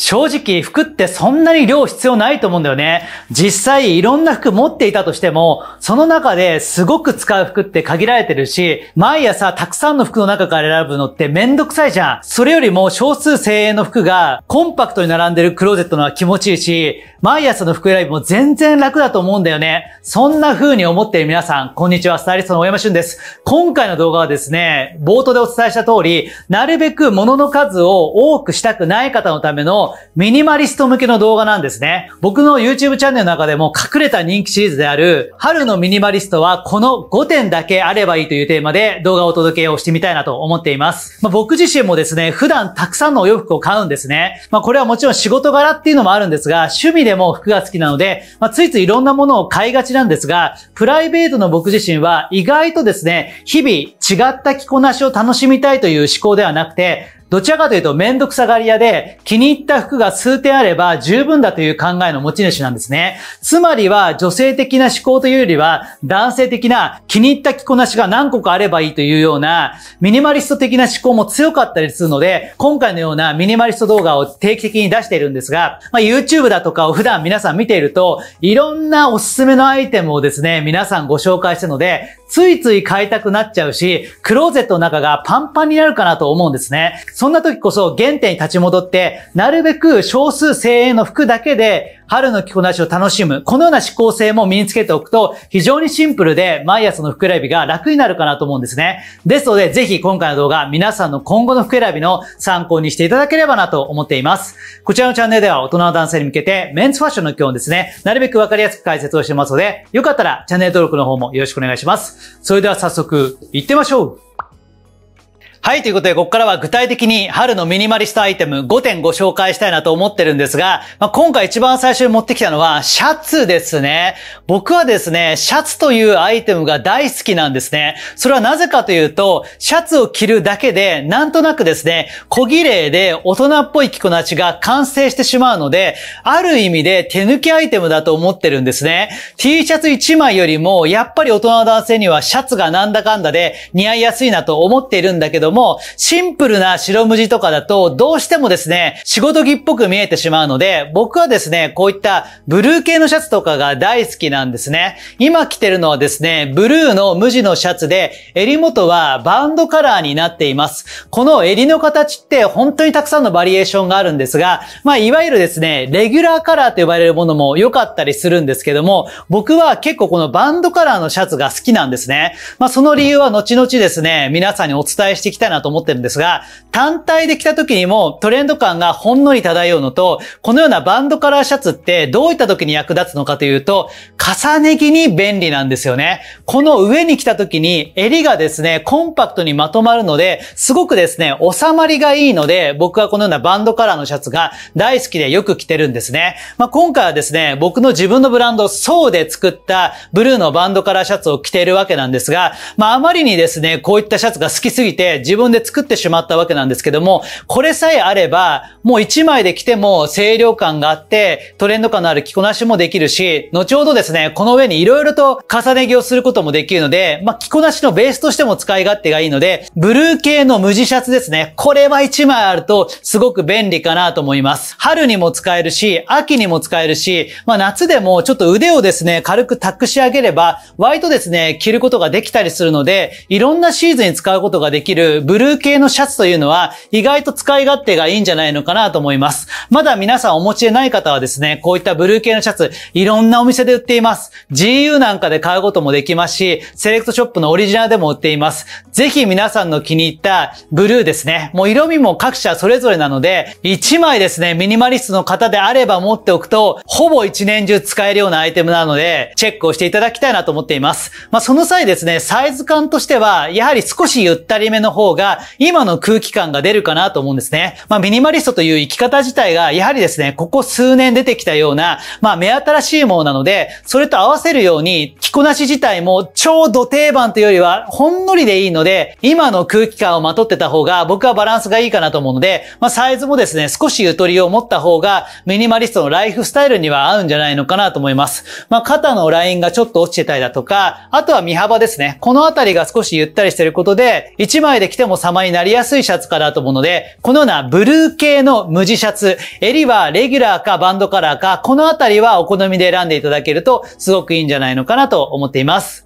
正直、服ってそんなに量必要ないと思うんだよね。実際、いろんな服持っていたとしても、その中ですごく使う服って限られてるし、毎朝たくさんの服の中から選ぶのってめんどくさいじゃん。それよりも少数精鋭の服がコンパクトに並んでるクローゼットのは気持ちいいし、毎朝の服選びも全然楽だと思うんだよね。そんな風に思っている皆さん、こんにちは、スタイリストの大山俊です。今回の動画はですね、冒頭でお伝えした通り、なるべく物の数を多くしたくない方のためのミニマリスト向けの動画なんですね。僕の YouTube チャンネルの中でも隠れた人気シリーズである、春のミニマリストはこの5点だけあればいいというテーマで動画をお届けをしてみたいなと思っています。まあ、僕自身もですね、普段たくさんのお洋服を買うんですね。まあ、これはもちろん仕事柄っていうのもあるんですが、趣味でも服が好きなので、まあ、ついついいろんなものを買いがちなんですが、プライベートの僕自身は意外とですね、日々違った着こなしを楽しみたいという思考ではなくて、どちらかというとめんどくさがり屋で気に入った服が数点あれば十分だという考えの持ち主なんですね。つまりは女性的な思考というよりは男性的な気に入った着こなしが何個かあればいいというようなミニマリスト的な思考も強かったりするので今回のようなミニマリスト動画を定期的に出しているんですが、まあ、YouTube だとかを普段皆さん見ているといろんなおすすめのアイテムをですね皆さんご紹介したのでついつい買いたくなっちゃうしクローゼットの中がパンパンになるかなと思うんですね。そんな時こそ原点に立ち戻って、なるべく少数精鋭の服だけで春の着こなしを楽しむ。このような思考性も身につけておくと、非常にシンプルで毎朝の服選びが楽になるかなと思うんですね。ですので、ぜひ今回の動画、皆さんの今後の服選びの参考にしていただければなと思っています。こちらのチャンネルでは大人の男性に向けて、メンズファッションの基本ですね、なるべくわかりやすく解説をしてますので、よかったらチャンネル登録の方もよろしくお願いします。それでは早速、行ってみましょうはい、ということで、ここからは具体的に春のミニマリストアイテム5点ご紹介したいなと思ってるんですが、まあ、今回一番最初に持ってきたのはシャツですね。僕はですね、シャツというアイテムが大好きなんですね。それはなぜかというと、シャツを着るだけで、なんとなくですね、小綺麗で大人っぽい着こなしが完成してしまうので、ある意味で手抜きアイテムだと思ってるんですね。T シャツ1枚よりも、やっぱり大人の男性にはシャツがなんだかんだで似合いやすいなと思っているんだけど、ども、シンプルな白無地とかだと、どうしてもですね、仕事着っぽく見えてしまうので、僕はですね、こういったブルー系のシャツとかが大好きなんですね。今着てるのはですね、ブルーの無地のシャツで、襟元はバンドカラーになっています。この襟の形って本当にたくさんのバリエーションがあるんですが、まあ、いわゆるですね、レギュラーカラーと呼ばれるものも良かったりするんですけども、僕は結構このバンドカラーのシャツが好きなんですね。まあ、その理由は後々ですね、皆さんにお伝えしてききたいなと思ってるんですが、単体で来た時にもトレンド感がほんのり漂うのと、このようなバンドカラーシャツってどういった時に役立つのかというと、重ね着に便利なんですよね。この上に来た時に襟がですね、コンパクトにまとまるので、すごくですね、収まりがいいので、僕はこのようなバンドカラーのシャツが大好きでよく着てるんですね。まあ、今回はですね、僕の自分のブランド、そうで作ったブルーのバンドカラーシャツを着ているわけなんですが、まあ、あまりにですね、こういったシャツが好きすぎて、自分で作ってしまったわけなんですけども、これさえあれば、もう1枚で着ても清涼感があって、トレンド感のある着こなしもできるし、後ほどですね、この上に色々と重ね着をすることもできるので、まあ、着こなしのベースとしても使い勝手がいいので、ブルー系の無地シャツですね。これは1枚あるとすごく便利かなと思います。春にも使えるし、秋にも使えるし、まあ、夏でもちょっと腕をですね、軽くタックし上げれば、割とですね、着ることができたりするので、いろんなシーズンに使うことができるブルー系のシャツというのは意外と使い勝手がいいんじゃないのかなと思います。まだ皆さんお持ちでない方はですね、こういったブルー系のシャツ、いろんなお店で売っています。GU なんかで買うこともできますし、セレクトショップのオリジナルでも売っています。ぜひ皆さんの気に入ったブルーですね。もう色味も各社それぞれなので、1枚ですね、ミニマリストの方であれば持っておくと、ほぼ1年中使えるようなアイテムなので、チェックをしていただきたいなと思っています。まあ、その際ですね、サイズ感としては、やはり少しゆったりめの方方が、今の空気感が出るかなと思うんですね。まあ、ミニマリストという生き方自体が、やはりですね、ここ数年出てきたような、まあ、目新しいものなので、それと合わせるように、着こなし自体も超土定番というよりは、ほんのりでいいので、今の空気感をまとってた方が、僕はバランスがいいかなと思うので、まあ、サイズもですね、少しゆとりを持った方が、ミニマリストのライフスタイルには合うんじゃないのかなと思います。まあ、肩のラインがちょっと落ちてたりだとか、あとは身幅ですね。このあたりが少しゆったりしてることで、1枚で着ても様になりやすいシャツかなと思うので、このようなブルー系の無地シャツ、襟はレギュラーかバンドカラーか、このあたりはお好みで選んでいただけるとすごくいいんじゃないのかなと思っています。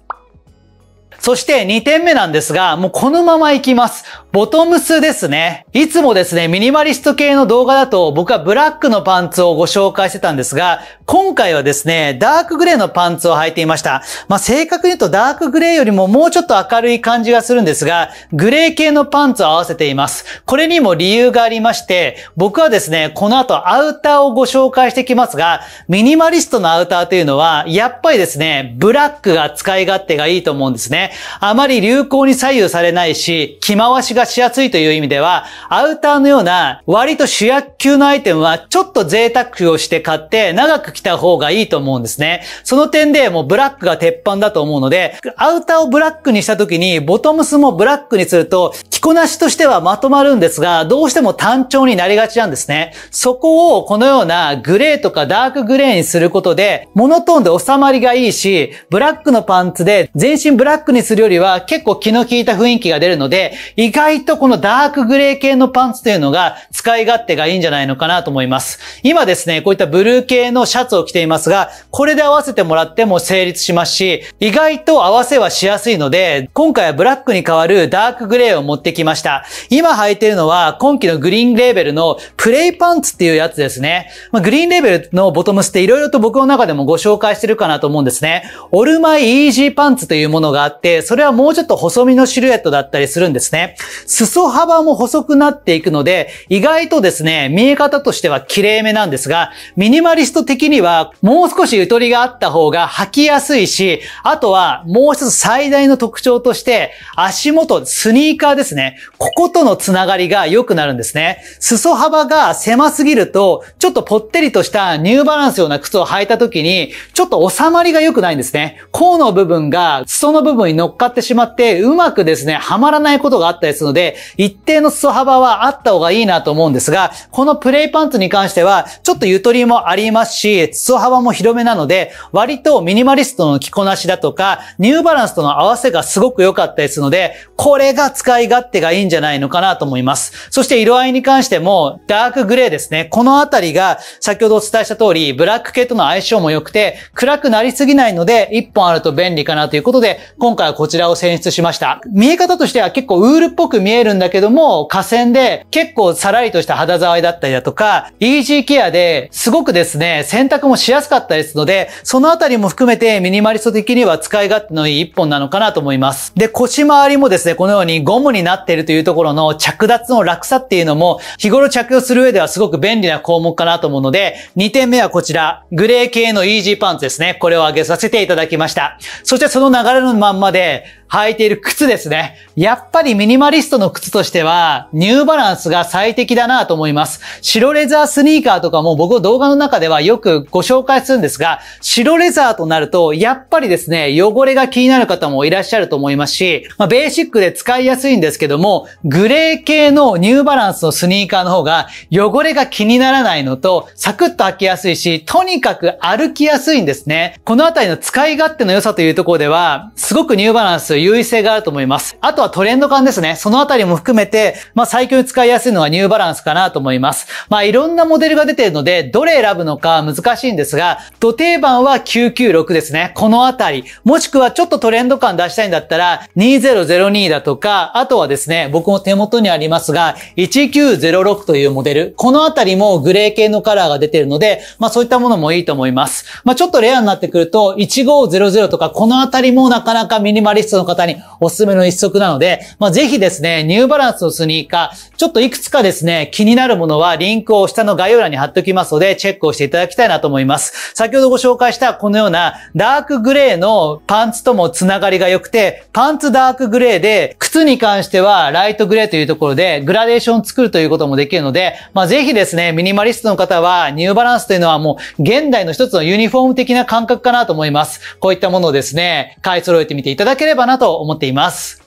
そして2点目なんですが、もうこのまま行きます。ボトムスですね。いつもですね、ミニマリスト系の動画だと僕はブラックのパンツをご紹介してたんですが、今回はですね、ダークグレーのパンツを履いていました。まあ、正確に言うとダークグレーよりももうちょっと明るい感じがするんですが、グレー系のパンツを合わせています。これにも理由がありまして、僕はですね、この後アウターをご紹介してきますが、ミニマリストのアウターというのは、やっぱりですね、ブラックが使い勝手がいいと思うんですね。あまり流行に左右されないし、着回しががしやすいという意味では、アウターのような割と主役級のアイテムはちょっと贅沢をして買って長く着た方がいいと思うんですね。その点でもうブラックが鉄板だと思うので、アウターをブラックにした時にボトムスもブラックにすると着こなしとしてはまとまるんですが、どうしても単調になりがちなんですね。そこをこのようなグレーとかダークグレーにすることで、モノトーンで収まりがいいし、ブラックのパンツで全身ブラックにするよりは結構気の利いた雰囲気が出るので、意外外とこのダークグレー系のパンツというのが使い勝手がいいんじゃないのかなと思います。今ですね、こういったブルー系のシャツを着ていますが、これで合わせてもらっても成立しますし、意外と合わせはしやすいので、今回はブラックに代わるダークグレーを持ってきました。今履いてるのは今季のグリーンレーベルのプレイパンツっていうやつですね。まあ、グリーンレーベルのボトムスって色々と僕の中でもご紹介してるかなと思うんですね。オルマイイージーパンツというものがあって、それはもうちょっと細身のシルエットだったりするんですね。裾幅も細くなっていくので、意外とですね、見え方としては綺麗めなんですが、ミニマリスト的にはもう少しゆとりがあった方が履きやすいし、あとはもう一つ最大の特徴として、足元、スニーカーですね。こことのつながりが良くなるんですね。裾幅が狭すぎると、ちょっとぽってりとしたニューバランスような靴を履いた時に、ちょっと収まりが良くないんですね。甲の部分が裾の部分に乗っかってしまって、うまくですね、はまらないことがあったりするのので、一定の裾幅はあった方がいいなと思うんですが、このプレイパンツに関しては、ちょっとゆとりもありますし、裾幅も広めなので、割とミニマリストの着こなしだとか、ニューバランスとの合わせがすごく良かったりするので、これが使い勝手がいいんじゃないのかなと思います。そして色合いに関しても、ダークグレーですね。このあたりが、先ほどお伝えした通り、ブラック系との相性も良くて、暗くなりすぎないので、1本あると便利かなということで、今回はこちらを選出しました。見え方としては結構ウールっぽくく見えるんだけども、河川で結構さらりとした肌触りだったりだとか、イージーケアですごくですね、洗濯もしやすかったですので、そのあたりも含めてミニマリスト的には使い勝手のいい一本なのかなと思います。で、腰回りもですね、このようにゴムになっているというところの着脱の楽さっていうのも、日頃着用する上ではすごく便利な項目かなと思うので、2点目はこちら、グレー系のイージーパンツですね。これを挙げさせていただきました。そしてその流れのまんまで、履いている靴ですね。やっぱりミニマリストの靴としては、ニューバランスが最適だなと思います。白レザースニーカーとかも僕動画の中ではよくご紹介するんですが、白レザーとなると、やっぱりですね、汚れが気になる方もいらっしゃると思いますし、まあ、ベーシックで使いやすいんですけども、グレー系のニューバランスのスニーカーの方が汚れが気にならないのと、サクッと履きやすいし、とにかく歩きやすいんですね。このあたりの使い勝手の良さというところでは、すごくニューバランス優位性があると思います。あとはトレンド感ですね。そのあたりも含めて、まあ最強に使いやすいのはニューバランスかなと思います。まあいろんなモデルが出ているので、どれ選ぶのか難しいんですが、土定番は996ですね。このあたり。もしくはちょっとトレンド感出したいんだったら、2002だとか、あとはですね、僕も手元にありますが、1906というモデル。このあたりもグレー系のカラーが出ているので、まあそういったものもいいと思います。まあちょっとレアになってくると、1500とか、このあたりもなかなかミニマリストの方方におすすめの一足なので、まあ、ぜひですね、ニューバランスのスニーカー、ちょっといくつかですね、気になるものはリンクを下の概要欄に貼っておきますので、チェックをしていただきたいなと思います。先ほどご紹介したこのようなダークグレーのパンツともつながりが良くて、パンツダークグレーで、靴に関してはライトグレーというところでグラデーション作るということもできるので、まあ、ぜひですね、ミニマリストの方はニューバランスというのはもう現代の一つのユニフォーム的な感覚かなと思います。こういったものをですね、買い揃えてみていただければななと思っています。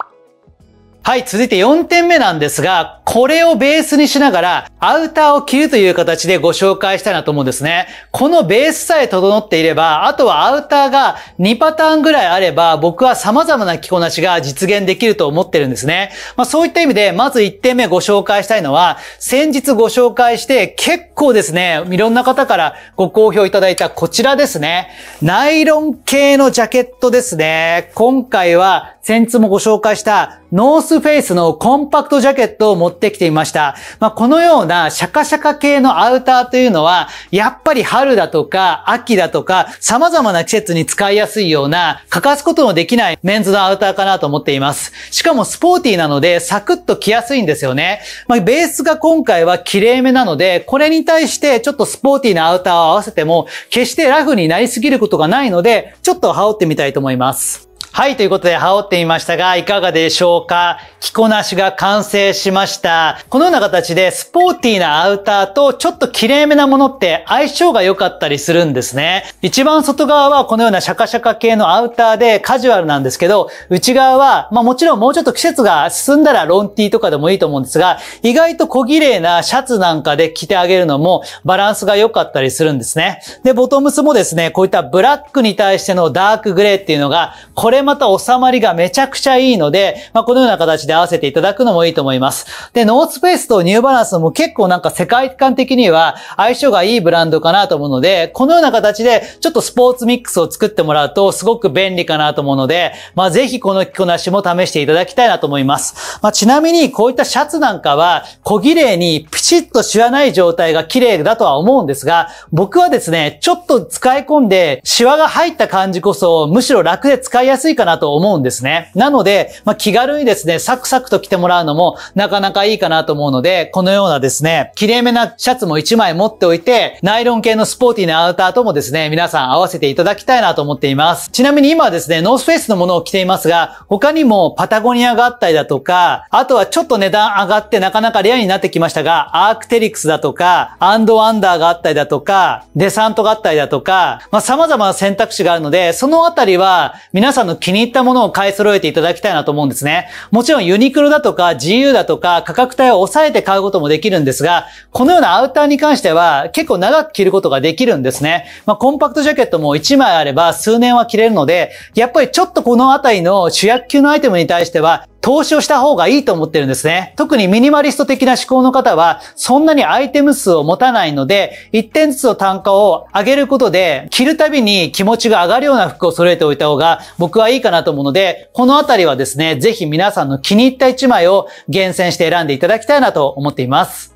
はい、続いて4点目なんですが、これをベースにしながら、アウターを着るという形でご紹介したいなと思うんですね。このベースさえ整っていれば、あとはアウターが2パターンぐらいあれば、僕は様々な着こなしが実現できると思ってるんですね。まあそういった意味で、まず1点目ご紹介したいのは、先日ご紹介して結構ですね、いろんな方からご好評いただいたこちらですね。ナイロン系のジャケットですね。今回は先日もご紹介したノースフェイスのコンパクトジャケットを持ってきてみました。まあ、このようなシャカシャカ系のアウターというのは、やっぱり春だとか秋だとか様々な季節に使いやすいような欠かすことのできないメンズのアウターかなと思っています。しかもスポーティーなのでサクッと着やすいんですよね。まあ、ベースが今回は綺麗めなので、これに対してちょっとスポーティーなアウターを合わせても決してラフになりすぎることがないので、ちょっと羽織ってみたいと思います。はい、ということで、羽織ってみましたが、いかがでしょうか着こなしが完成しました。このような形で、スポーティーなアウターと、ちょっと綺麗めなものって相性が良かったりするんですね。一番外側はこのようなシャカシャカ系のアウターでカジュアルなんですけど、内側は、まあもちろんもうちょっと季節が進んだらロンティーとかでもいいと思うんですが、意外と小綺麗なシャツなんかで着てあげるのも、バランスが良かったりするんですね。で、ボトムスもですね、こういったブラックに対してのダークグレーっていうのが、これまた収まりがめちゃくちゃいいので、まあ、このような形で合わせていただくのもいいと思います。で、ノースペースとニューバランスも結構なんか世界観的には相性がいいブランドかなと思うので、このような形でちょっとスポーツミックスを作ってもらうとすごく便利かなと思うので、まあ、ぜひこの着こなしも試していただきたいなと思います。まあ、ちなみにこういったシャツなんかは小綺麗にピチッとシワない状態が綺麗だとは思うんですが、僕はですね、ちょっと使い込んでシワが入った感じこそむしろ楽で使いやすいいかなと思うんですね。なので、まあ、気軽にですね、サクサクと着てもらうのもなかなかいいかなと思うので、このようなですね、綺麗めなシャツも1枚持っておいて、ナイロン系のスポーティーなアウターともですね、皆さん合わせていただきたいなと思っています。ちなみに今はですね、ノースフェイスのものを着ていますが、他にもパタゴニアがあったりだとか、あとはちょっと値段上がってなかなかレアになってきましたが、アークテリクスだとか、アンドワンダーがあったりだとか、デサントがあったりだとか、まあ、様々な選択肢があるので、そのあたりは皆さんの気に入ったものを買い揃えていただきたいなと思うんですね。もちろんユニクロだとか GU だとか価格帯を抑えて買うこともできるんですが、このようなアウターに関しては結構長く着ることができるんですね。まあ、コンパクトジャケットも1枚あれば数年は着れるので、やっぱりちょっとこのあたりの主役級のアイテムに対しては投資をした方がいいと思ってるんですね。特にミニマリスト的な思考の方は、そんなにアイテム数を持たないので、1点ずつの単価を上げることで、着るたびに気持ちが上がるような服を揃えておいた方が、僕はいいいいかなと思うので、このあたりはですね、ぜひ皆さんの気に入った1枚を厳選して選んでいただきたいなと思っています。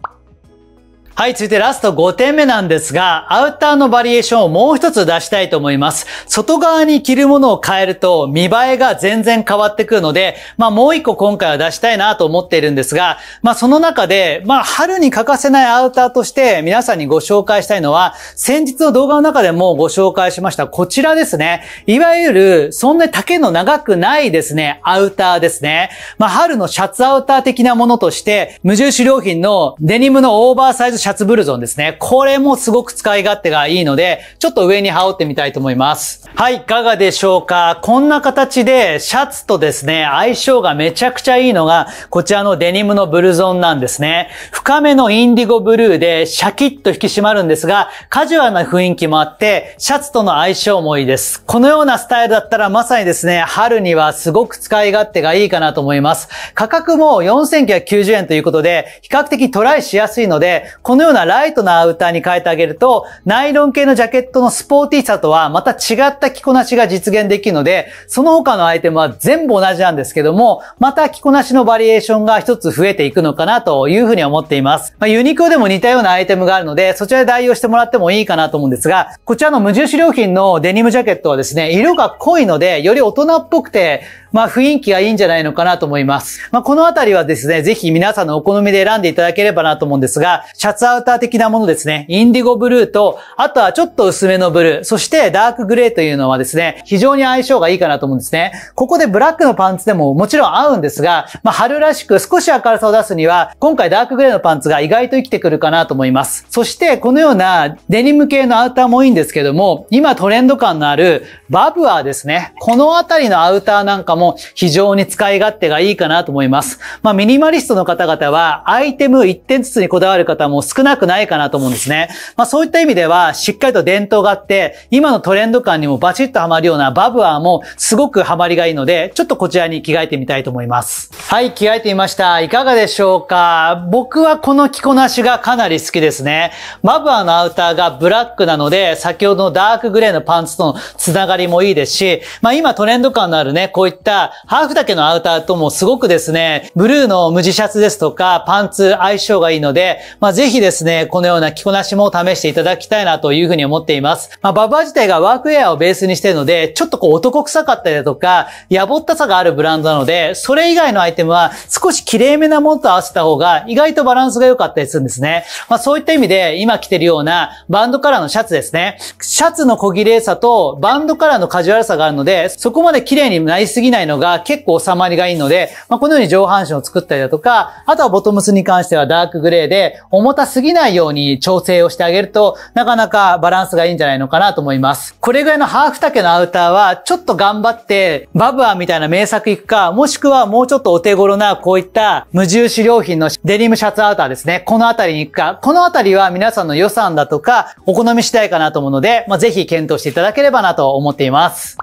はい、続いてラスト5点目なんですが、アウターのバリエーションをもう一つ出したいと思います。外側に着るものを変えると見栄えが全然変わってくるので、まあもう一個今回は出したいなと思っているんですが、まあその中で、まあ春に欠かせないアウターとして皆さんにご紹介したいのは、先日の動画の中でもご紹介しましたこちらですね。いわゆるそんな丈の長くないですね、アウターですね。まあ春のシャツアウター的なものとして、無印良品のデニムのオーバーサイズシャツシャツブルゾンですね。これもすごく使い勝手がいいので、ちょっと上に羽織ってみたいと思います。はい、いかがでしょうかこんな形でシャツとですね、相性がめちゃくちゃいいのが、こちらのデニムのブルゾンなんですね。深めのインディゴブルーでシャキッと引き締まるんですが、カジュアルな雰囲気もあって、シャツとの相性もいいです。このようなスタイルだったらまさにですね、春にはすごく使い勝手がいいかなと思います。価格も4990円ということで、比較的トライしやすいので、このようなライトなアウターに変えてあげると、ナイロン系のジャケットのスポーティーさとはまた違った着こなしが実現できるので、その他のアイテムは全部同じなんですけども、また着こなしのバリエーションが一つ増えていくのかなというふうに思っています。まあ、ユニクロでも似たようなアイテムがあるので、そちらで代用してもらってもいいかなと思うんですが、こちらの無印良品のデニムジャケットはですね、色が濃いので、より大人っぽくて、まあ雰囲気がいいんじゃないのかなと思います。まあこのあたりはですね、ぜひ皆さんのお好みで選んでいただければなと思うんですが、シャツアウター的なものですね、インディゴブルーと、あとはちょっと薄めのブルー、そしてダークグレーというのはですね、非常に相性がいいかなと思うんですね。ここでブラックのパンツでももちろん合うんですが、まあ春らしく少し明るさを出すには、今回ダークグレーのパンツが意外と生きてくるかなと思います。そしてこのようなデニム系のアウターもいいんですけども、今トレンド感のあるバブアーですね。このあたりのアウターなんかもも非常に使い勝手がいいかなと思います。まあ、ミニマリストの方々は、アイテム1点ずつにこだわる方も少なくないかなと思うんですね。まあ、そういった意味では、しっかりと伝統があって、今のトレンド感にもバチッとハマるようなバブアーもすごくハマりがいいので、ちょっとこちらに着替えてみたいと思います。はい、着替えてみました。いかがでしょうか僕はこの着こなしがかなり好きですね。バブアーのアウターがブラックなので、先ほどのダークグレーのパンツとのつながりもいいですし、まあ今トレンド感のあるね、こういったたハーフ丈のアウターともすごくですね、ブルーの無地シャツですとか、パンツ相性がいいので、まあ、ぜひですね、このような着こなしも試していただきたいなというふうに思っています。まあ、ババア自体がワークウェアをベースにしているので、ちょっとこう男臭かったりだとか、やぼったさがあるブランドなので、それ以外のアイテムは少し綺麗めなものと合わせた方が意外とバランスが良かったりするんですね。まあ、そういった意味で今着てるようなバンドカラーのシャツですね。シャツの小綺麗さとバンドカラーのカジュアルさがあるので、そこまで綺麗になりすぎないないのが結構収まりがいいので、まあ、このように上半身を作ったりだとか、あとはボトムスに関してはダークグレーで重たすぎないように調整をしてあげると、なかなかバランスがいいんじゃないのかなと思います。これぐらいのハーフ丈のアウターは、ちょっと頑張って、バブアみたいな名作行くか、もしくはもうちょっとお手頃なこういった無印良品のデニムシャツアウターですね。このあたりに行くか、このあたりは皆さんの予算だとか、お好み次第かなと思うので、まあ、ぜひ検討していただければなと思っています。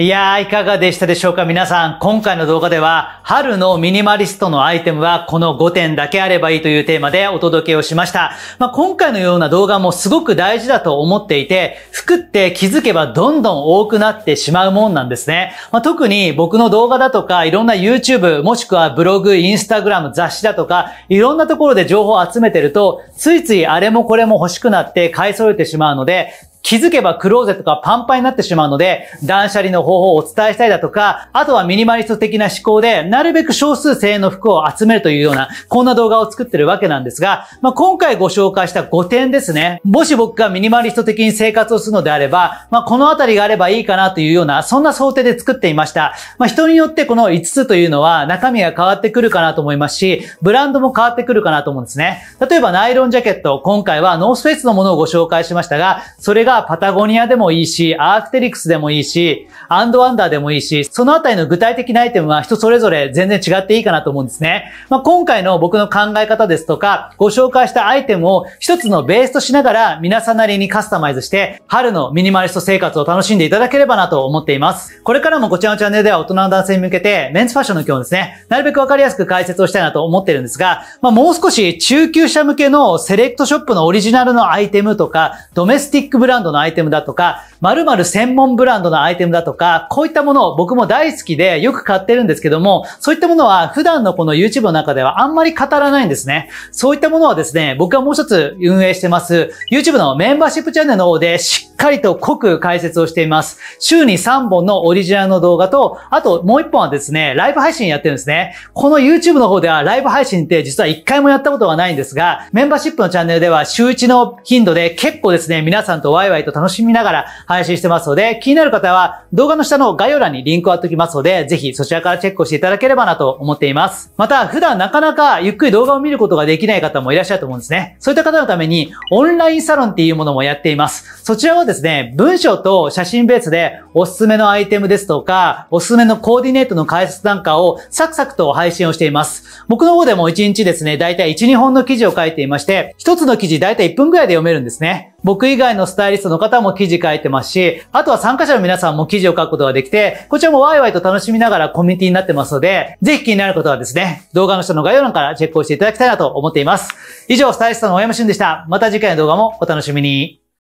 いやー、いかがでしたでしょうか皆さん、今回の動画では、春のミニマリストのアイテムはこの5点だけあればいいというテーマでお届けをしました。まあ、今回のような動画もすごく大事だと思っていて、服って気づけばどんどん多くなってしまうもんなんですね。まあ、特に僕の動画だとか、いろんな YouTube、もしくはブログ、Instagram、雑誌だとか、いろんなところで情報を集めてると、ついついあれもこれも欲しくなって買い揃えてしまうので、気づけばクローゼットがパンパンになってしまうので、断捨離の方法をお伝えしたいだとか、あとはミニマリスト的な思考で、なるべく少数精の服を集めるというような、こんな動画を作ってるわけなんですが、まあ、今回ご紹介した5点ですね。もし僕がミニマリスト的に生活をするのであれば、まあ、このあたりがあればいいかなというような、そんな想定で作っていました。まあ、人によってこの5つというのは中身が変わってくるかなと思いますし、ブランドも変わってくるかなと思うんですね。例えばナイロンジャケット、今回はノースフェイスのものをご紹介しましたが、それががパタゴニアでもいいし、アークテリクスでもいいし、アンドワンダーでもいいし、そのあたりの具体的なアイテムは人それぞれ全然違っていいかなと思うんですね。まあ、今回の僕の考え方ですとか、ご紹介したアイテムを一つのベースとしながら皆さんなりにカスタマイズして、春のミニマリスト生活を楽しんでいただければなと思っています。これからもこちらのチャンネルでは大人の男性に向けて、メンズファッションの今日ですね、なるべくわかりやすく解説をしたいなと思ってるんですが、まあ、もう少し中級者向けのセレクトショップのオリジナルのアイテムとか、ドメスティックブランランドのアイテムだとか、〇〇専門ブランドのアイテムだとか、こういったものを僕も大好きでよく買ってるんですけども、そういったものは普段のこの YouTube の中ではあんまり語らないんですね。そういったものはですね、僕はもう一つ運営してます、YouTube のメンバーシップチャンネルの方でしっかりと濃く解説をしています。週に3本のオリジナルの動画と、あともう1本はですね、ライブ配信やってるんですね。この YouTube の方ではライブ配信って実は1回もやったことがないんですが、メンバーシップのチャンネルでは週1の頻度で結構ですね、皆さんとワイイワイと楽しみながら配信してますので、気になる方は動画の下の概要欄にリンクを貼っておきますので、ぜひそちらからチェックをしていただければなと思っています。また、普段なかなかゆっくり動画を見ることができない方もいらっしゃると思うんですね。そういった方のために、オンラインサロンっていうものもやっています。そちらはですね、文章と写真ベースでおすすめのアイテムですとか、おすすめのコーディネートの解説なんかをサクサクと配信をしています。僕の方でも1日ですね、だいたい1、2本の記事を書いていまして、1つの記事だいたい1分くらいで読めるんですね。僕以外のスタイリストの方も記事書いてますし、あとは参加者の皆さんも記事を書くことができて、こちらもワイワイと楽しみながらコミュニティになってますので、ぜひ気になることはですね、動画の下の概要欄からチェックをしていただきたいなと思っています。以上、スタイリストの大山俊でした。また次回の動画もお楽しみに。